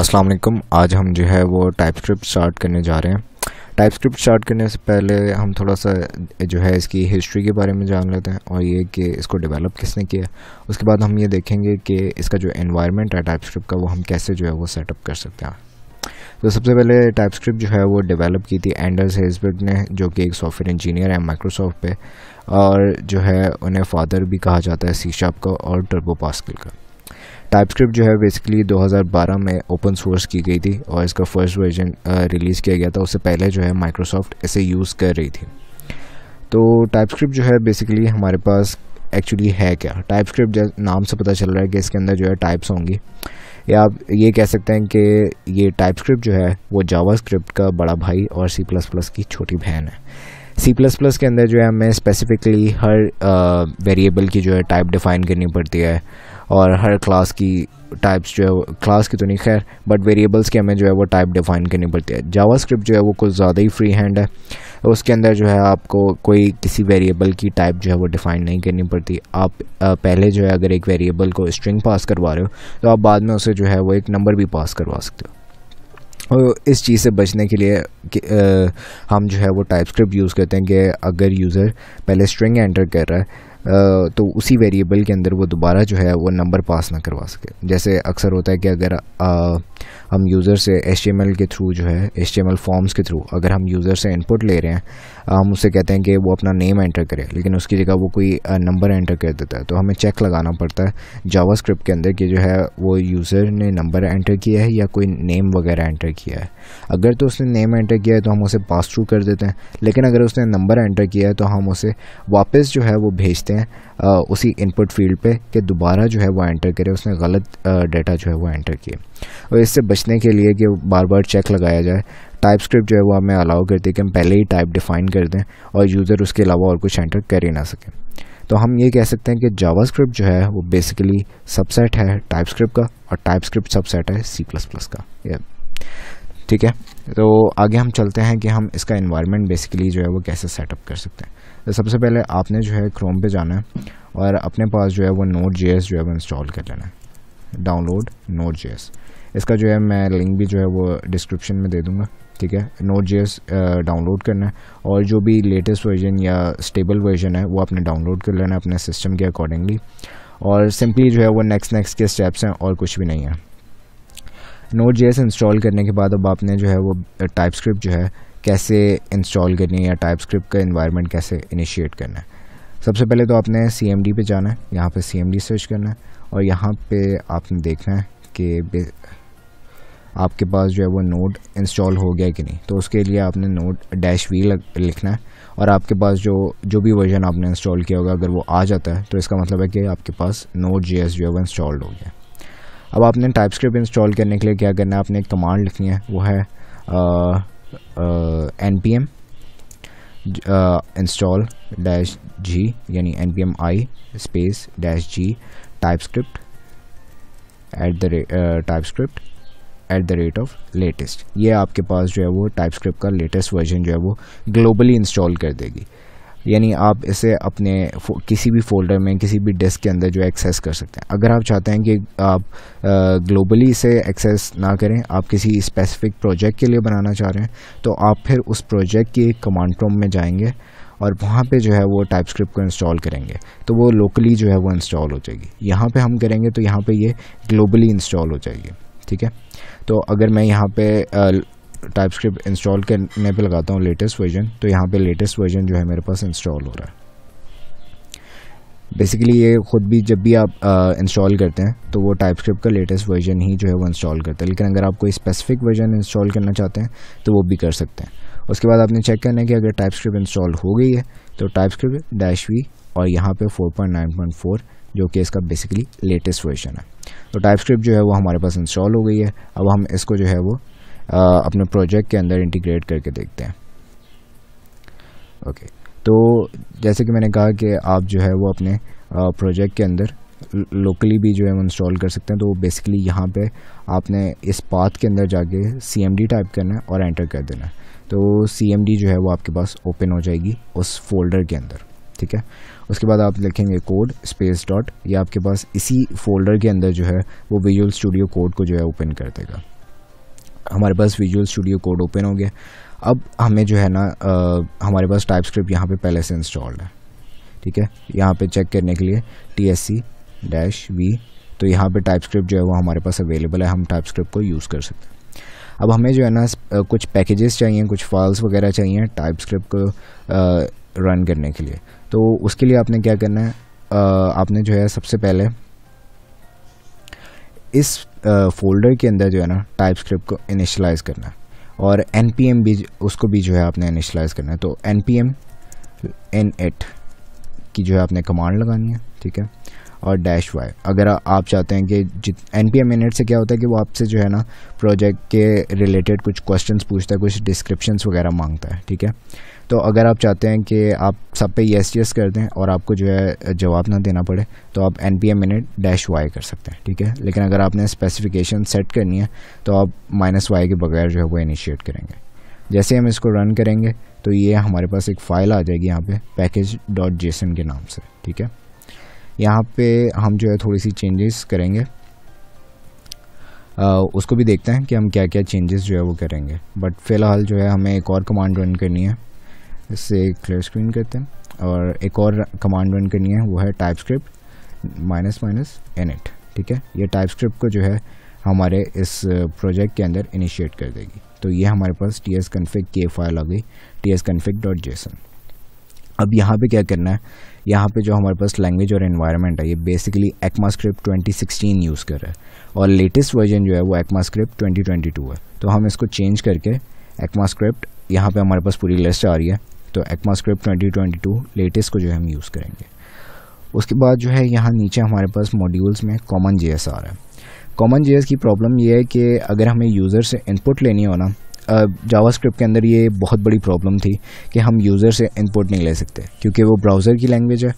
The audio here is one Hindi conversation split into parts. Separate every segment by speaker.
Speaker 1: अस्सलाम वालेकुम आज हम जो है वो टाइप स्क्रिप्ट स्टार्ट करने जा रहे हैं टाइप स्क्रिप्ट स्टार्ट करने से पहले हम थोड़ा सा जो है इसकी हिस्ट्री के बारे में जान लेते हैं और ये कि इसको डेवलप किसने किया उसके बाद हम ये देखेंगे कि इसका जो एनवायरनमेंट है टाइप स्क्रिप्ट का वो हम कैसे जो है वो सेटअप कर सकते हैं तो सबसे पहले टाइप स्क्रिप्ट जो है वो डेवलप की थी एंडर्स हेजबर्ग ने जो कि एक सॉफ्टवेयर इंजीनियर है माइक्रोसॉफ्ट पे और जो है उन्हें फादर भी कहा जाता है सी शार्प का और टर्बो पास्कल का टाइपस्क्रिप्ट जो है बेसिकली 2012 में ओपन सोर्स की गई थी और इसका फर्स्ट वर्जन रिलीज़ किया गया था उससे पहले जो है माइक्रोसॉफ्ट इसे यूज़ कर रही थी तो टाइपस्क्रिप्ट जो है बेसिकली हमारे पास एक्चुअली है क्या टाइपस्क्रिप्ट नाम से पता चल रहा है कि इसके अंदर जो है टाइप्स होंगी या आप ये कह सकते हैं कि ये टाइपस्क्रिप्ट जो है वो जावा स्क्रिप्ट का बड़ा भाई और सी प्लस प्लस की छोटी बहन है सी प्लस प्लस के अंदर जो है हमें स्पेसिफिकली हर वेरिएबल की जो है टाइप डिफ़ाइन करनी पड़ती है और हर क्लास की टाइप्स जो है वो क्लास की तो नहीं खैर बट वेरिएबल्स के हमें जो है वो टाइप डिफाइन करनी पड़ती है जावा स्क्रिप्ट जो है वो कुछ ज़्यादा ही फ्री हैंड है उसके अंदर जो है आपको कोई किसी वेरिएबल की टाइप जो है वो डिफ़ाइन नहीं करनी पड़ती आप पहले जो है अगर एक वेरिएबल को स्ट्रिंग पास करवा रहे हो तो आप बाद में उसे जो है वो एक नंबर भी पास करवा सकते हो और इस चीज़ से बचने के लिए कि, आ, हम जो है वो टाइप स्क्रिप्ट यूज़ करते हैं कि अगर यूज़र पहले स्ट्रिंग एंटर कर रहा है तो उसी वेरिएबल के अंदर वो दोबारा जो है वो नंबर पास ना करवा सके जैसे अक्सर होता है कि अगर हम यूज़र से एच के थ्रू जो है एच फॉर्म्स के थ्रू अगर हम यूज़र से इनपुट ले रहे हैं हम उससे कहते हैं कि वो अपना नेम एंटर करे लेकिन उसकी जगह वो कोई नंबर एंटर कर देता है तो हमें चेक लगाना पड़ता है जावा के अंदर कि जो है वो यूज़र ने नंबर एंटर किया है या कोई नेम वगैरह एंटर किया है अगर तो उसने नेम एंटर किया है तो हम उसे पास थ्रू कर देते हैं लेकिन अगर उसने नंबर एंटर किया है तो हम उसे वापस जो है वो भेजते हैं उसी इनपुट फील्ड पर कि दोबारा जो है वो एंटर करे उसने गलत डेटा जो है वो एंटर किए और इससे बचने के लिए कि बार बार चेक लगाया जाए टाइप स्क्रिप्ट जो है वो हमें अलाउ करती है कि हम पहले ही टाइप डिफाइन कर दें और यूज़र उसके अलावा और कुछ एंटर कर ही ना सकें तो हम ये कह सकते हैं कि जावास्क्रिप्ट जो है वो बेसिकली सबसेट है टाइपस्क्रिप्ट का और टाइपस्क्रिप्ट सबसेट है सी प्लस प्लस का ये ठीक है तो आगे हम चलते हैं कि हम इसका इन्वायरमेंट बेसिकली जो है वो कैसे सेटअप कर सकते हैं तो सबसे पहले आपने जो है क्रोम पे जाना है और अपने पास जो है वो नोट जे जो है वो इंस्टॉल कर लेना है डाउनलोड नोट जे इसका जो है मैं लिंक भी जो है वो डिस्क्रिप्शन में दे दूँगा ठीक है नोट जे डाउनलोड करना है और जो भी लेटेस्ट वर्जन या स्टेबल वर्जन है वो आपने डाउनलोड कर लेना है अपने सिस्टम के अकॉर्डिंगली और सिंपली जो है वो नेक्स्ट नेक्स्ट के स्टेप्स हैं और कुछ भी नहीं है नोट जे इंस्टॉल करने के बाद अब आपने जो है वो टाइप uh, स्क्रिप्ट जो है कैसे इंस्टॉल करनी है या टाइप स्क्रिप्ट का इन्वायरमेंट कैसे इनिशिएट करना है सबसे पहले तो आपने सी एम डी पर जाना है यहाँ पर सी एम डी सर्च करना है और यहाँ पर आपने देखना है कि आपके पास जो है वो नोड इंस्टॉल हो गया कि नहीं तो उसके लिए आपने नोड डैश वी लिखना है और आपके पास जो जो भी वर्जन आपने इंस्टॉल किया होगा अगर वो आ जाता है तो इसका मतलब है कि आपके पास नोड जी जो है वो इंस्टॉल्ड हो गया अब आपने टाइप स्क्रिप्ट इंस्टॉल करने के लिए क्या करना है आपने एक कमांड लिखनी है वो है N P M install dash G यानी N P M I space dash G TypeScript at the rate TypeScript at the rate of latest ये आपके पास जो है वो टाइप स्क्रिप्ट का लेटेस्ट वर्जन जो है वो ग्लोबली इंस्टॉल कर देगी यानी आप इसे अपने किसी भी फोल्डर में किसी भी डिस्क के अंदर जो है एक्सेस कर सकते हैं अगर आप चाहते हैं कि आप ग्लोबली इसे एक्सेस ना करें आप किसी स्पेसिफिक प्रोजेक्ट के लिए बनाना चाह रहे हैं तो आप फिर उस प्रोजेक्ट की कमांड रोम में जाएंगे और वहाँ पे जो है वो टाइप स्क्रिप्ट को इंस्टॉल करेंगे तो वो लोकली जो है वो इंस्टॉल हो जाएगी यहाँ पे हम करेंगे तो यहाँ पे ये ग्लोबली इंस्टॉल हो जाएगी ठीक है तो अगर मैं यहाँ पे टाइप स्क्रिप्ट इंस्टॉल करने पे लगाता हूँ लेटेस्ट वर्जन तो यहाँ पे लेटेस्ट वर्जन जो है मेरे पास इंस्टॉल हो रहा है बेसिकली ये ख़ुद भी जब भी आप इंस्टॉल करते हैं तो वो टाइप स्क्रिप्ट का लेटेस्ट वर्जन ही जो है वो इंस्टॉल करता है लेकिन अगर आप कोई स्पेसिफिक वर्जन इंस्टॉल करना चाहते हैं तो वो भी कर सकते हैं उसके बाद आपने चेक करना है कि अगर टाइप स्क्रिप्ट इंस्टॉल हो गई है तो टाइप स्क्रिप्ट डैश वी और यहाँ पे 4.9.4 जो कि इसका बेसिकली लेटेस्ट वर्जन है तो टाइप स्क्रिप्ट जो है वो हमारे पास इंस्टॉल हो गई है अब हम इसको जो है वो आ, अपने प्रोजेक्ट के अंदर इंटीग्रेट करके देखते हैं ओके तो जैसे कि मैंने कहा कि आप जो है वो अपने प्रोजेक्ट के अंदर लोकली भी जो है वो इंस्टॉल कर सकते हैं तो बेसिकली यहाँ पे आपने इस पाथ के अंदर जाके सी एम डी टाइप करना है और एंटर कर देना है तो सी एम डी जो है वो आपके पास ओपन हो जाएगी उस फोल्डर के अंदर ठीक है उसके बाद आप लिखेंगे कोड स्पेस डॉट ये आपके पास इसी फोल्डर के अंदर जो है वो विजुअल स्टूडियो कोड को जो है ओपन कर देगा हमारे पास विजुअल स्टूडियो कोड ओपन हो गया अब हमें जो है ना आ, हमारे पास टाइप स्क्रिप्ट यहाँ पर पहले से इंस्टॉल्ड है ठीक है यहाँ पर चेक करने के लिए T S C dash V तो यहाँ पे टाइप स्क्रिप्ट जो है वो हमारे पास अवेलेबल है हम टाइप स्क्रिप्ट को यूज़ कर सकते हैं अब हमें जो है ना कुछ पैकेजेस चाहिए कुछ फाइल्स वगैरह चाहिए टाइप स्क्रिप्ट को रन करने के लिए तो उसके लिए आपने क्या करना है आपने जो है सबसे पहले इस फोल्डर के अंदर जो है ना टाइप स्क्रिप्ट को इनिशलाइज करना है और एन भी उसको भी जो है आपने इनिशलाइज करना है तो N P M init की जो है आपने कमांड लगानी है ठीक है और डैश वाई अगर आप चाहते हैं कि जित एन पी एम से क्या होता है कि वो आपसे जो है ना प्रोजेक्ट के रिलेटेड कुछ क्वेश्चंस पूछता है कुछ डिस्क्रिप्शंस वगैरह मांगता है ठीक है तो अगर आप चाहते हैं कि आप सब पे येस येस कर दें और आपको जो है जवाब ना देना पड़े तो आप N P M dash Y कर सकते हैं ठीक है लेकिन अगर आपने स्पेसिफिकेशन सेट करनी है तो आप माइनस वाई के बगैर जो है वो इनिशिएट करेंगे जैसे हम इसको रन करेंगे तो ये हमारे पास एक फ़ाइल आ जाएगी यहाँ पे पैकेज डॉट जेसन के नाम से ठीक है यहाँ पे हम जो है थोड़ी सी चेंजेस करेंगे आ, उसको भी देखते हैं कि हम क्या क्या चेंजेस जो है वो करेंगे बट फ़िलहाल जो है हमें एक और कमांड रन करनी है इससे क्लियर स्क्रीन करते हैं और एक और कमांड रन करनी है वो है TypeScript minus minus init ठीक है ये टाइप स्क्रिप्ट को जो है हमारे इस प्रोजेक्ट के अंदर इनिशिएट कर देगी तो ये हमारे पास टी एस कन्फिक के फाइल आ गई T S config dot JSON अब यहाँ पे क्या करना है यहाँ पे जो हमारे पास लैंग्वेज और इन्वायरमेंट है ये basically ECMAScript twenty sixteen use कर रहा है और लेटेस्ट वर्जन जो है वो ECMAScript twenty twenty two है तो हम इसको चेंज करके एक्मा स्क्रिप्ट यहाँ पर हमारे पास पूरी लिस्ट आ रही है तो ECMAScript twenty twenty two latest को जो है हम यूज़ करेंगे उसके बाद जो है यहाँ नीचे हमारे पास मॉड्यूल्स में कॉमन जे आ रहा है कॉमन जे की प्रॉब्लम ये है कि अगर हमें यूज़र से इनपुट लेनी हो ना जावास्क्रिप्ट के अंदर ये बहुत बड़ी प्रॉब्लम थी कि हम यूज़र से इनपुट नहीं ले सकते क्योंकि वो ब्राउज़र की लैंग्वेज है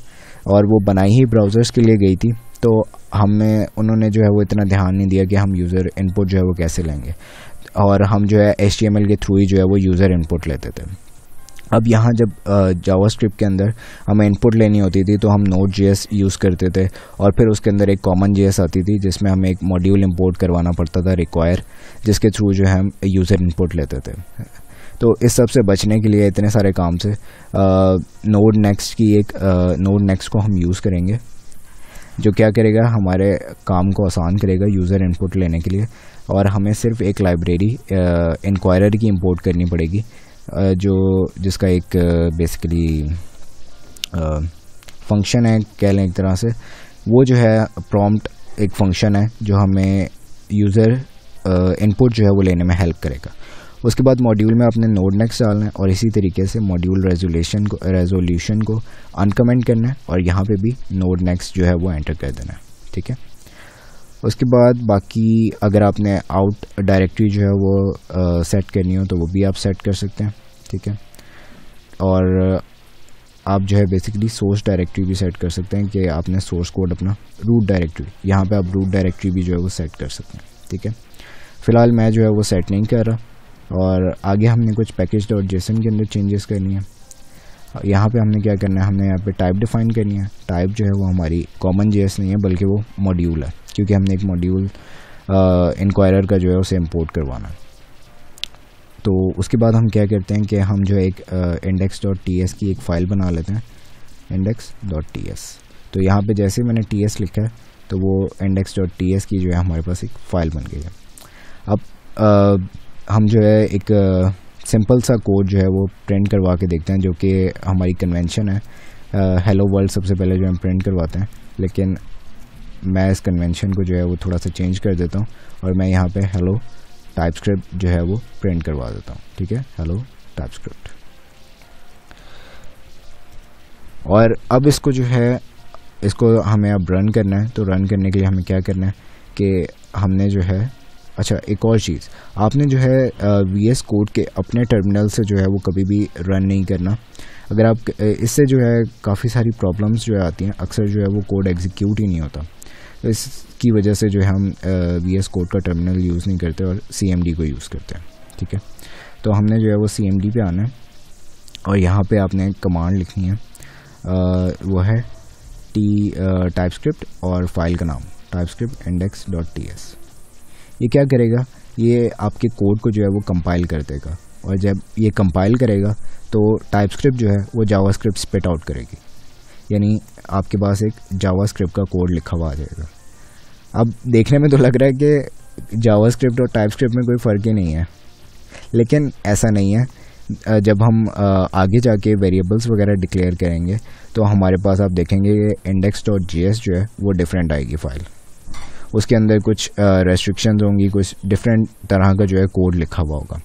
Speaker 1: और वो बनाई ही ब्राउज़र्स के लिए गई थी तो हमें उन्होंने जो है वो इतना ध्यान नहीं दिया कि हम यूज़र इनपुट जो है वो कैसे लेंगे और हम जो है एच के थ्रू ही जो है वो यूज़र इनपुट लेते थे अब यहाँ जब जावा स्क्रिप्ट के अंदर हमें इनपुट लेनी होती थी तो हम नोट जी यूज़ करते थे और फिर उसके अंदर एक कॉमन जी आती थी जिसमें हमें एक मॉड्यूल इंपोर्ट करवाना पड़ता था रिक्वायर जिसके थ्रू जो है हम यूज़र इनपुट लेते थे तो इस सब से बचने के लिए इतने सारे काम से नोड नेक्स्ट की एक नोड नेक्स्ट को हम यूज़ करेंगे जो क्या करेगा हमारे काम को आसान करेगा यूज़र इनपुट लेने के लिए और हमें सिर्फ एक लाइब्रेरी इंक्वायर की इंपोर्ट करनी पड़ेगी जो जिसका एक बेसिकली फंक्शन है कह लें एक तरह से वो जो है प्रॉम्प्ट एक फंक्शन है जो हमें यूज़र इनपुट जो है वो लेने में हेल्प करेगा उसके बाद मॉड्यूल में आपने नोड नेक्स्ट डालना है और इसी तरीके से मॉड्यूल रेजोल्यूशन को रेजोल्यूशन को अनकमेंट करना है और यहाँ पे भी नोड नेक्स्ट जो है वो एंटर कर देना है ठीक है उसके बाद बाकी अगर आपने आउट डायरेक्टरी जो है वो सेट uh, करनी हो तो वो भी आप सेट कर सकते हैं ठीक है और आप जो है बेसिकली सोर्स डायरेक्टरी भी सेट कर सकते हैं कि आपने सोर्स कोड अपना रूट डायरेक्टरी यहाँ पे आप रूट डायरेक्टरी भी जो है वो सेट कर सकते हैं ठीक है फ़िलहाल मैं जो है वो सेट नहीं कर रहा और आगे हमने कुछ पैकेज और जेसन के अंदर चेंजेस करनी है यहाँ पे हमने क्या करना है हमने यहाँ पे टाइप डिफाइन करनी है टाइप जो है वो हमारी कॉमन जेएस नहीं है बल्कि वो मॉड्यूल है क्योंकि हमने एक मॉड्यूल इंक्वायरर का जो है उसे इम्पोर्ट करवाना है तो उसके बाद हम क्या करते हैं कि हम जो है एक इंडेक्स डॉट टी एस की एक फ़ाइल बना लेते हैं इंडेक्स डॉट टी एस तो यहाँ पे जैसे मैंने टी एस लिखा है तो वो इंडेक्स डॉट टी एस की जो है हमारे पास एक फ़ाइल बन गई है अब आ, हम जो है एक सिंपल सा कोड जो है वो प्रिंट करवा के देखते हैं जो कि हमारी कन्वेंशन है हेलो वर्ल्ड सबसे पहले जो हम प्रिंट करवाते हैं लेकिन मैं इस कन्वेंशन को जो है वो थोड़ा सा चेंज कर देता हूँ और मैं यहाँ पे हेलो टाइप जो है वो प्रिंट करवा देता हूँ ठीक है हेलो टाइप और अब इसको जो है इसको हमें अब रन करना है तो रन करने के लिए हमें क्या करना है कि हमने जो है अच्छा एक और चीज़ आपने जो है वी एस कोड के अपने टर्मिनल से जो है वो कभी भी रन नहीं करना अगर आप इससे जो है काफ़ी सारी प्रॉब्लम्स जो है आती हैं अक्सर जो है वो कोड एग्जीक्यूट ही नहीं होता इसकी वजह से जो है हम वी एस कोड का टर्मिनल यूज़ नहीं करते और सी एम डी को यूज़ करते हैं ठीक है तो हमने जो है वो सी एम डी पे आना है और यहाँ पे आपने एक कमांड लिखनी है आ, वो है टी टाइप स्क्रिप्ट और फाइल का नाम TypeScript index dot T S ये क्या करेगा ये आपके कोड को जो है वो कंपाइल कर देगा और जब ये कंपाइल करेगा तो टाइप स्क्रिप्ट जो है वो जावा स्क्रिप्ट स्पिट आउट करेगी यानी आपके पास एक जावा स्क्रिप्ट का कोड लिखा हुआ आ जाएगा अब देखने में तो लग रहा है कि जावा स्क्रिप्ट और टाइप स्क्रिप्ट में कोई फ़र्क ही नहीं है लेकिन ऐसा नहीं है जब हम आगे जाके वेरिएबल्स वगैरह डिक्लेयर करेंगे तो हमारे पास आप देखेंगे इंडेक्स डॉट जी जो है वो डिफरेंट आएगी फाइल उसके अंदर कुछ रेस्ट्रिक्शन होंगी कुछ डिफरेंट तरह का जो है कोड लिखा हुआ होगा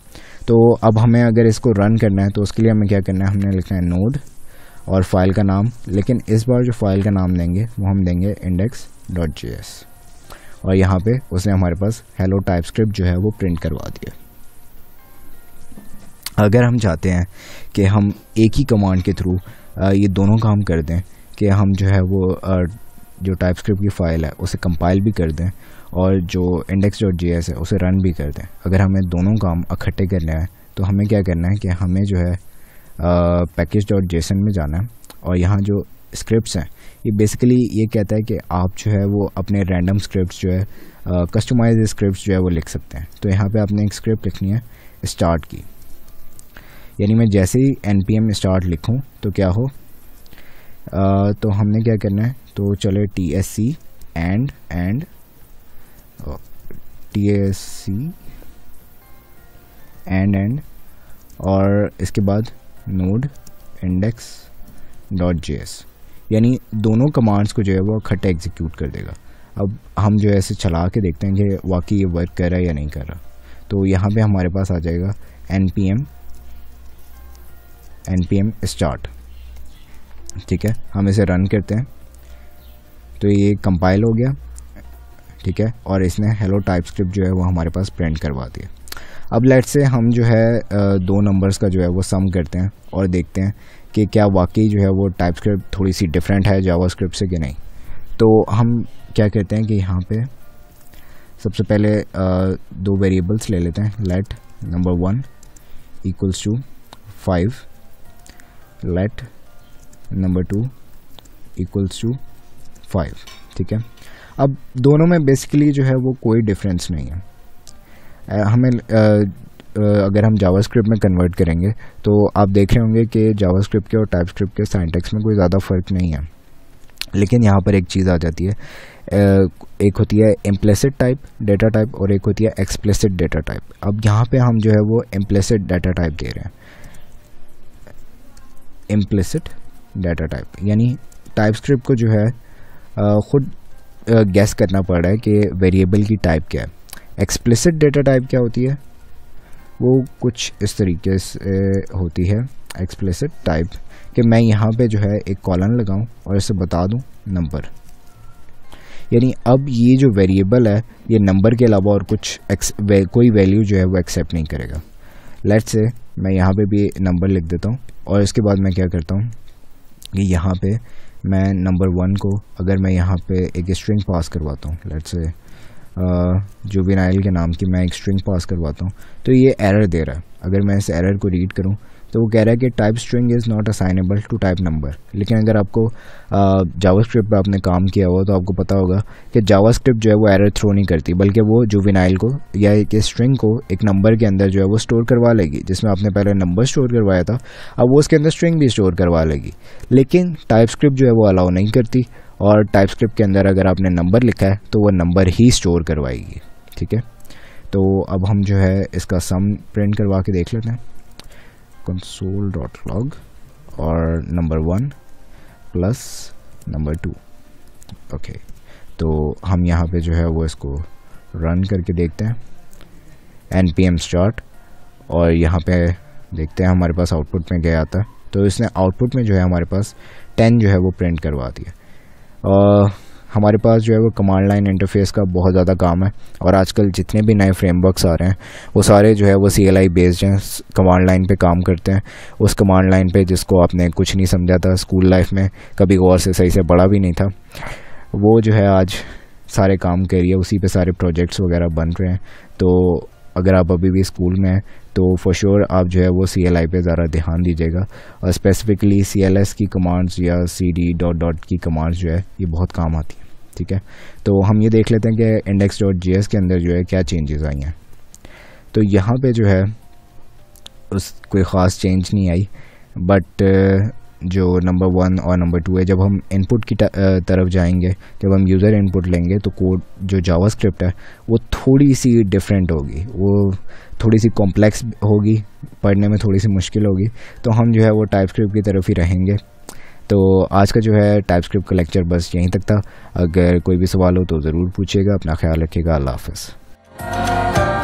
Speaker 1: तो अब हमें अगर इसको रन करना है तो उसके लिए हमें क्या करना है हमने लिखना है नोड और फाइल का नाम लेकिन इस बार जो फाइल का नाम देंगे वो हम देंगे इंडेक्स डॉट जी एस और यहाँ पे उसने हमारे पास हेलो टाइप स्क्रिप्ट जो है वो प्रिंट करवा दिया अगर हम चाहते हैं कि हम एक ही कमांड के थ्रू ये दोनों काम कर दें कि हम जो है वो जो टाइप स्क्रिप्ट की फ़ाइल है उसे कंपाइल भी कर दें और जो इंडेक्स डॉट जी है उसे रन भी कर दें अगर हमें दोनों काम इकट्ठे करने हैं तो हमें क्या करना है कि हमें जो है पैकेज डॉट जेसन में जाना है और यहाँ जो स्क्रिप्ट्स हैं ये बेसिकली ये कहता है कि आप जो है वो अपने रैंडम स्क्रिप्ट जो है कस्टमाइज स्क्रिप्ट जो है वो लिख सकते हैं तो यहाँ पे आपने एक स्क्रिप्ट लिखनी है स्टार्ट की यानी मैं जैसे ही एन पी एम स्टार्ट लिखूँ तो क्या हो आ, तो हमने क्या करना है तो चले T S C and and T S C and and और इसके बाद नोड इंडेक्स डॉट जे यानी दोनों कमांड्स को जो है वो इकट्ठे एग्जीक्यूट कर देगा अब हम जो है ऐसे चला के देखते हैं कि वाकई ये वर्क कर रहा है या नहीं कर रहा तो यहाँ पे हमारे पास आ जाएगा N P M N P M start ठीक है हम इसे रन करते हैं तो ये कंपाइल हो गया ठीक है और इसने हेलो टाइप स्क्रिप्ट जो है वो हमारे पास प्रिंट करवा दिया अब लेट से हम जो है दो नंबर्स का जो है वो सम करते हैं और देखते हैं कि क्या वाकई जो है वो टाइप स्क्रिप्ट थोड़ी सी डिफरेंट है स्क्रिप्ट से कि नहीं तो हम क्या कहते हैं कि यहाँ पे सबसे पहले दो वेरिएबल्स ले लेते हैं let number one equals to five let number two equals to five ठीक है अब दोनों में बेसिकली जो है वो कोई डिफरेंस नहीं है हमें अगर हम जावास्क्रिप्ट में कन्वर्ट करेंगे तो आप देख रहे होंगे कि जावास्क्रिप्ट के और टाइपस्क्रिप्ट के साइंटेक्स में कोई ज़्यादा फ़र्क नहीं है लेकिन यहाँ पर एक चीज़ आ जाती है एक होती है इम्प्लेसिड टाइप डेटा टाइप और एक होती है एक्सप्लेसिड डेटा टाइप अब यहाँ पे हम जो है वो एम्प्लेसिड डेटा टाइप दे रहे हैं एम्प्लेसिड डाटा टाइप यानी टाइपस्क्रिप्ट को जो है ख़ुद गैस करना पड़ रहा है कि वेरिएबल की टाइप क्या है एक्सप्लिसिट डेटा टाइप क्या होती है वो कुछ इस तरीके से होती है एक्सप्लिसिट टाइप कि मैं यहाँ पे जो है एक कॉलन लगाऊं और इसे बता दूं नंबर यानी अब ये जो वेरिएबल है ये नंबर के अलावा और कुछ वे, कोई वैल्यू जो है वो एक्सेप्ट नहीं करेगा लेट्स से मैं यहाँ पे भी नंबर लिख देता हूँ और इसके बाद मैं क्या करता हूँ कि यहाँ पे मैं नंबर वन को अगर मैं यहाँ पे एक स्ट्रिंग पास करवाता हूँ लेट्स से जो आयल के नाम की मैं एक स्ट्रिंग पास करवाता हूँ तो ये एरर दे रहा है अगर मैं इस एरर को रीड करूँ तो वो कह रहा है कि type string is not assignable to type number लेकिन अगर आपको जावास्क्रिप्ट स्क्रिप्ट आपने काम किया हुआ तो आपको पता होगा कि जावास्क्रिप्ट जो है वो एरर थ्रो नहीं करती बल्कि वो जुविनाइल को या एक स्ट्रिंग को एक नंबर के अंदर जो है वो स्टोर करवा लेगी जिसमें आपने पहले नंबर स्टोर करवाया था अब वो उसके अंदर स्ट्रिंग भी स्टोर करवा लेगी लेकिन टाइप स्क्रिप्ट जो है वो अलाउ नहीं करती और टाइप के अंदर अगर आपने नंबर लिखा है तो वह नंबर ही स्टोर करवाएगी ठीक है तो अब हम जो है इसका सम प्रिंट करवा के देख लेते हैं कंसोल डॉट लॉग और number one plus number two okay तो हम यहाँ पे जो है वो इसको रन करके देखते हैं एन पी एम स्टार्ट और यहाँ पे देखते हैं हमारे पास आउटपुट में गया था तो इसने आउटपुट में जो है हमारे पास टेन जो है वो प्रिंट करवा दिया हमारे पास जो है वो कमांड लाइन इंटरफेस का बहुत ज़्यादा काम है और आजकल जितने भी नए फ्रेमवर्क्स आ रहे हैं वो सारे जो है वो सी एल आई बेस्ड हैं कमांड लाइन पे काम करते हैं उस कमांड लाइन पे जिसको आपने कुछ नहीं समझा था स्कूल लाइफ में कभी गौर से सही से पढ़ा भी नहीं था वो जो है आज सारे काम कर रही है उसी पे सारे प्रोजेक्ट्स वगैरह बन रहे हैं तो अगर आप अभी भी स्कूल में हैं तो फॉर श्योर sure आप जो है वो सी एल आई पर ज़रा ध्यान दीजिएगा और स्पेसिफिकली सी एल एस की कमांड्स या सी डी डॉट डॉट की कमांड्स जो है ये बहुत काम आती हैं ठीक है तो हम ये देख लेते हैं कि इंडेक्स डॉट जी एस के अंदर जो है क्या चेंजेस आई हैं तो यहाँ पर जो है उस कोई ख़ास चेंज नहीं आई बट जो नंबर वन और नंबर टू है जब हम इनपुट की तरफ जाएंगे जब हम यूज़र इनपुट लेंगे तो कोड जो जावा स्क्रिप्ट है वो थोड़ी सी डिफरेंट होगी वो थोड़ी सी कॉम्प्लेक्स होगी पढ़ने में थोड़ी सी मुश्किल होगी तो हम जो है वो टाइप स्क्रिप्ट की तरफ ही रहेंगे तो आज का जो है टाइप स्क्रिप्ट का लेक्चर बस यहीं तक था अगर कोई भी सवाल हो तो ज़रूर पूछिएगा अपना ख्याल रखिएगा अल्लाह हाफ